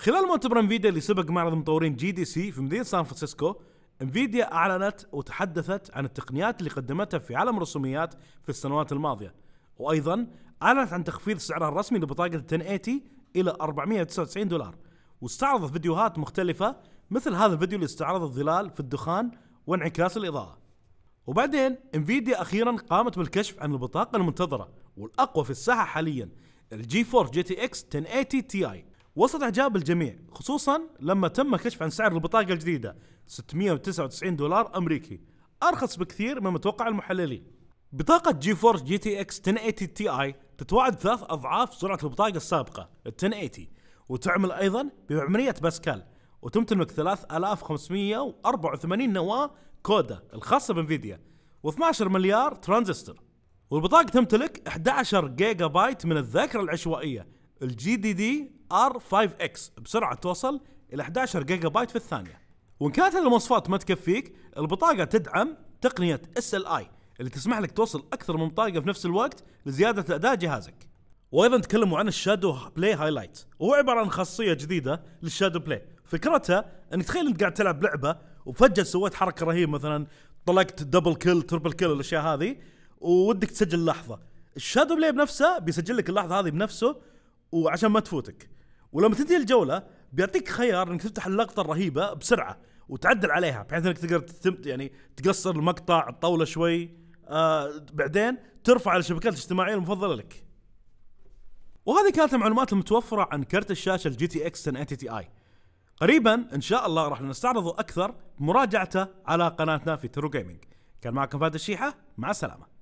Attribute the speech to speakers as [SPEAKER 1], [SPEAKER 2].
[SPEAKER 1] خلال مؤتمر انفيديا اللي سبق معرض مطورين جي دي سي في مدينه سان فرانسيسكو انفيديا اعلنت وتحدثت عن التقنيات اللي قدمتها في عالم الرسوميات في السنوات الماضيه وايضا اعلنت عن تخفيض سعرها الرسمي لبطاقه 1080 الى 499 دولار واستعرضت فيديوهات مختلفه مثل هذا الفيديو اللي استعرض الظلال في الدخان وانعكاس الاضاءه وبعدين انفيديا اخيرا قامت بالكشف عن البطاقه المنتظره والاقوى في الساحه حاليا الجي فور جي تي اكس 1080 تي اي وسط اعجاب الجميع خصوصا لما تم كشف عن سعر البطاقه الجديده 699 دولار امريكي ارخص بكثير مما توقع المحللين بطاقة جي فورس جي تي اكس 1080 تي اي تتواعد ثلاث اضعاف سرعة البطاقة السابقة ال 1080 وتعمل ايضا بعملية باسكال وتمتلك 3584 نواة كودا الخاصة بانفيديا و12 مليار ترانزستور والبطاقة تمتلك 11 جيجا بايت من الذاكرة العشوائية الجي دي دي ار 5 اكس بسرعه توصل الى 11 جيجا بايت في الثانيه وان كانت هذه المواصفات ما تكفيك البطاقه تدعم تقنيه اس ال اي اللي تسمح لك توصل اكثر من بطاقه في نفس الوقت لزياده اداء جهازك وايضا تكلموا عن الشادو بلاي هايلايت وهو عباره عن خاصيه جديده للشادو بلاي فكرتها انك تخيل انت قاعد تلعب لعبه وفجاه سويت حركه رهيبه مثلا طلقت دبل كيل تربل كيل الاشياء هذه وودك تسجل لحظه الشادو بلاي بنفسه بيسجل لك اللحظه هذه بنفسه وعشان ما تفوتك ولما تنتهي الجوله بيعطيك خيار انك تفتح اللقطه الرهيبه بسرعه وتعدل عليها بحيث انك تقدر يعني تقصر المقطع تطوله شوي آه بعدين ترفع على الشبكات الاجتماعيه المفضله لك وهذه كانت المعلومات المتوفره عن كرت الشاشه الجي تي اكس 1080 تي اي قريبا ان شاء الله راح نستعرضه اكثر مراجعته على قناتنا في ترو جيمنج كان معكم فهد الشيحه مع السلامه